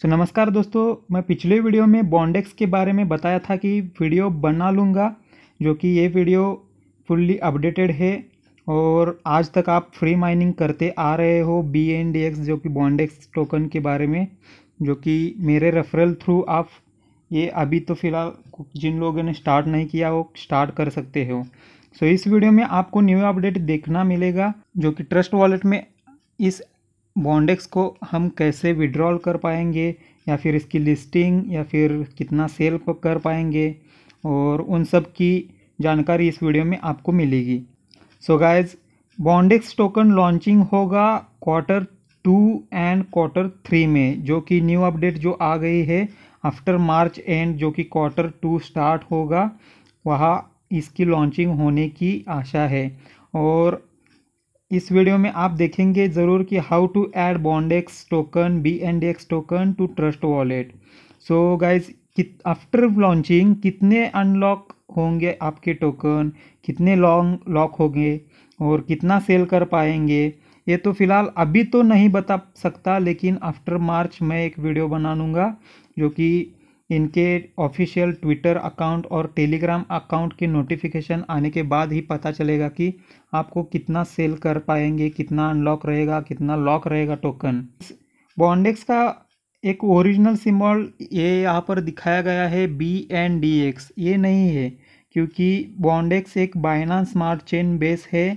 सो so, नमस्कार दोस्तों मैं पिछले वीडियो में बॉन्डेक्स के बारे में बताया था कि वीडियो बना लूँगा जो कि ये वीडियो फुल्ली अपडेटेड है और आज तक आप फ्री माइनिंग करते आ रहे हो बी एन डी एक्स जो कि बॉन्डेक्स टोकन के बारे में जो कि मेरे रेफरल थ्रू आप ये अभी तो फ़िलहाल जिन लोगों ने स्टार्ट नहीं किया वो स्टार्ट कर सकते हो सो so, इस वीडियो में आपको न्यू अपडेट देखना मिलेगा जो कि ट्रस्ट वॉलेट में इस बॉन्डेक्स को हम कैसे विड्रॉल कर पाएंगे या फिर इसकी लिस्टिंग या फिर कितना सेल कर पाएंगे और उन सब की जानकारी इस वीडियो में आपको मिलेगी so guys Bondex token launching होगा quarter two and quarter three में जो कि न्यू अपडेट जो आ गई है आफ्टर मार्च एंड जो कि क्वार्टर टू स्टार्ट होगा वहाँ इसकी लॉन्चिंग होने की आशा है और इस वीडियो में आप देखेंगे ज़रूर कि how to add Bondex token B N D X token to Trust Wallet so guys after launching कितने अनलॉक होंगे आपके टोकन कितने लॉन्ग लॉक होंगे और कितना सेल कर पाएंगे ये तो फिलहाल अभी तो नहीं बता सकता लेकिन आफ्टर मार्च मैं एक वीडियो बना लूँगा जो कि इनके ऑफिशियल ट्विटर अकाउंट और टेलीग्राम अकाउंट की नोटिफिकेशन आने के बाद ही पता चलेगा कि आपको कितना सेल कर पाएंगे कितना अनलॉक रहेगा कितना लॉक रहेगा टोकन बॉन्डेक्स का एक ओरिजिनल सिम्बॉल ये यहाँ पर दिखाया गया है बी एन डी एक्स ये नहीं है क्योंकि बॉन्डेक्स एक बाइनास स्मार्ट चेन बेस है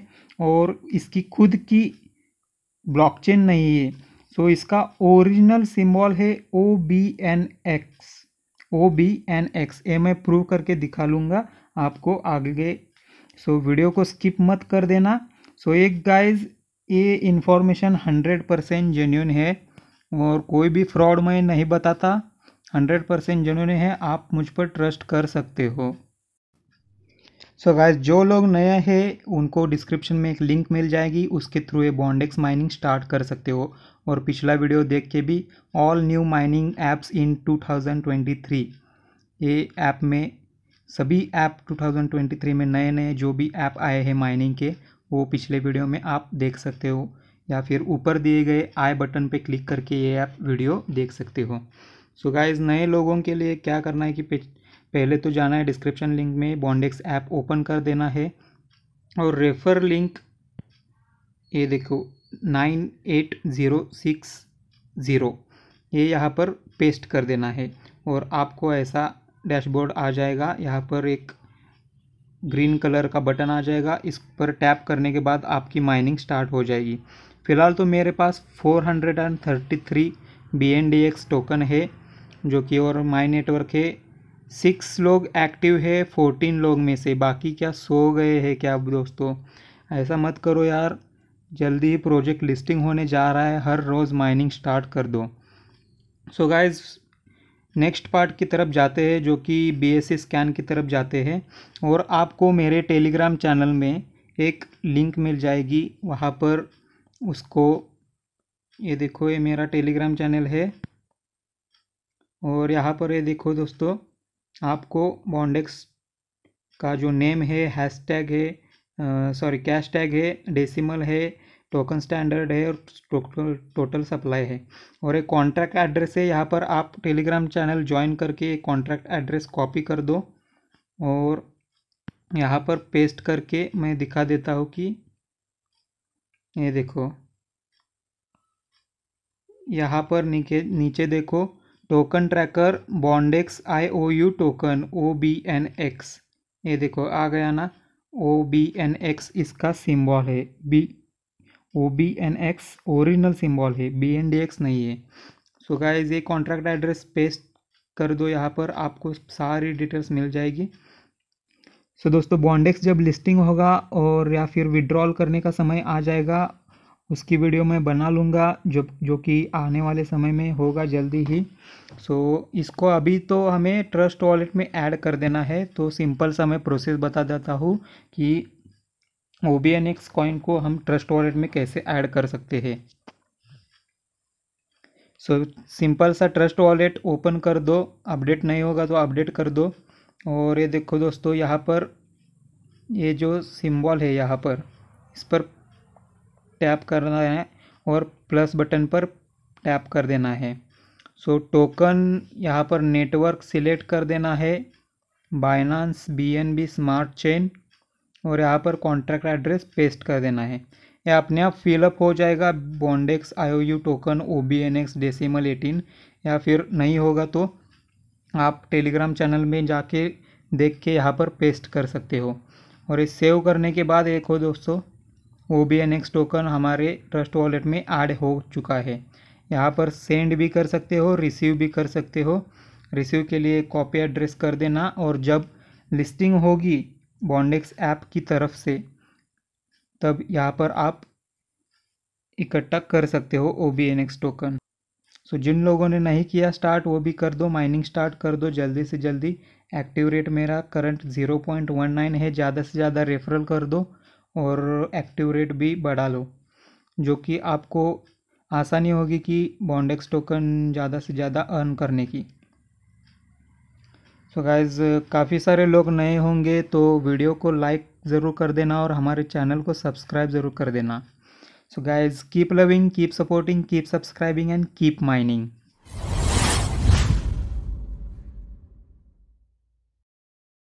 और इसकी खुद की ब्लॉकचेन नहीं है सो so, इसका ओरिजिनल सिम्बॉल है O B N X O B N X ये मैं प्रूव करके दिखा लूँगा आपको आगे सो so, वीडियो को स्किप मत कर देना सो so, एक गाइज ये इन्फॉर्मेशन हंड्रेड परसेंट जेन्यून है और कोई भी फ्रॉड मैं नहीं बताता हंड्रेड परसेंट जेन्यून है आप मुझ पर ट्रस्ट कर सकते हो सो so गाइस जो लोग नए हैं उनको डिस्क्रिप्शन में एक लिंक मिल जाएगी उसके थ्रू ये बॉन्डेक्स माइनिंग स्टार्ट कर सकते हो और पिछला वीडियो देख के भी all new mining apps in 2023 ये ऐप में सभी ऐप 2023 में नए नए जो भी ऐप आए हैं माइनिंग के वो पिछले वीडियो में आप देख सकते हो या फिर ऊपर दिए गए आई बटन पर क्लिक करके ये ऐप वीडियो देख सकते हो सो so गाइज नए लोगों के लिए क्या करना है कि पहले तो जाना है डिस्क्रिप्शन लिंक में बॉन्डेक्स ऐप ओपन कर देना है और रेफर लिंक ये देखो nine eight zero six zero ये यहाँ पर पेस्ट कर देना है और आपको ऐसा डैशबोर्ड आ जाएगा यहाँ पर एक ग्रीन कलर का बटन आ जाएगा इस पर टैप करने के बाद आपकी माइनिंग स्टार्ट हो जाएगी फ़िलहाल तो मेरे पास four hundred and thirty D X token है जो कि और माई नेटवर्क है सिक्स लोग एक्टिव है फोर्टीन लोग में से बाकी क्या सो गए हैं क्या अब दोस्तों ऐसा मत करो यार जल्दी ही प्रोजेक्ट लिस्टिंग होने जा रहा है हर रोज़ माइनिंग स्टार्ट कर दो सो गाइस नेक्स्ट पार्ट की तरफ जाते हैं जो कि बीएससी स्कैन की तरफ जाते हैं और आपको मेरे टेलीग्राम चैनल में एक लिंक मिल जाएगी वहाँ पर उसको ये देखो ये मेरा टेलीग्राम चैनल है और यहाँ पर ये देखो दोस्तों आपको बॉन्डेक्स का जो नेम है हैश टैग है सॉरी कैश टैग है डेसिमल है टोकन स्टैंडर्ड है और टोटल टोटल सप्लाई है और एक कॉन्ट्रैक्ट एड्रेस है यहाँ पर आप टेलीग्राम चैनल ज्वाइन करके एक कॉन्ट्रैक्ट एड्रेस कॉपी कर दो और यहाँ पर पेस्ट करके मैं दिखा देता हूँ कि ये देखो यहाँ पर नीचे नीचे देखो token tracker Bondex I O U token O B N X ये देखो आ गया ना ओ बी एन एक्स इसका सिम्बॉल है B O B N X original symbol है बी एन डी एक्स नहीं है सो गाइज ये कॉन्ट्रैक्ट एड्रेस पेस्ट कर दो यहाँ पर आपको सारी डिटेल्स मिल जाएगी सो so दोस्तों बॉन्डेक्स जब लिस्टिंग होगा और या फिर विड्रॉल करने का समय आ जाएगा उसकी वीडियो मैं बना लूँगा जो जो कि आने वाले समय में होगा जल्दी ही सो so, इसको अभी तो हमें ट्रस्ट वॉलेट में ऐड कर देना है तो सिंपल सा मैं प्रोसेस बता देता हूँ कि O B N X coin को हम ट्रस्ट वॉलेट में कैसे ऐड कर सकते हैं सो सिंपल सा ट्रस्ट वॉलेट ओपन कर दो अपडेट नहीं होगा तो अपडेट कर दो और ये देखो दोस्तों यहाँ पर ये जो सिंबल है यहाँ पर इस पर टैप करना है और प्लस बटन पर टैप कर देना है सो so, टोकन यहाँ पर नेटवर्क सिलेक्ट कर देना है बाइनांस बी स्मार्ट चेन और यहाँ पर कॉन्ट्रैक्ट एड्रेस पेस्ट कर देना है ये अपने आप फिलअप हो जाएगा Bondex IOU token O B N X decimal eighteen या फिर नहीं होगा तो आप टेलीग्राम चैनल में जाके देख के यहाँ पर पेस्ट कर सकते हो और ये सेव करने के बाद एक हो दोस्तों O B N X token हमारे ट्रस्ट वॉलेट में ऐड हो चुका है यहाँ पर सेंड भी कर सकते हो रिसीव भी कर सकते हो रिसीव के लिए कॉपी एड्रेस कर देना और जब लिस्टिंग होगी बॉन्डेक्स ऐप की तरफ से तब यहाँ पर आप इकट्ठा कर सकते हो O B N X token so जिन लोगों ने नहीं किया स्टार्ट वो भी कर दो माइनिंग स्टार्ट कर दो जल्दी से जल्दी एक्टिव रेट मेरा current zero point one nine है ज़्यादा से ज़्यादा रेफरल कर दो और एक्टिव रेट भी बढ़ा लो जो कि आपको आसानी होगी कि बॉन्डेक्स टोकन ज़्यादा से ज़्यादा अर्न करने की सो so गाइज काफ़ी सारे लोग नए होंगे तो वीडियो को लाइक ज़रूर कर देना और हमारे चैनल को सब्सक्राइब ज़रूर कर देना so guys keep loving keep supporting keep subscribing and keep mining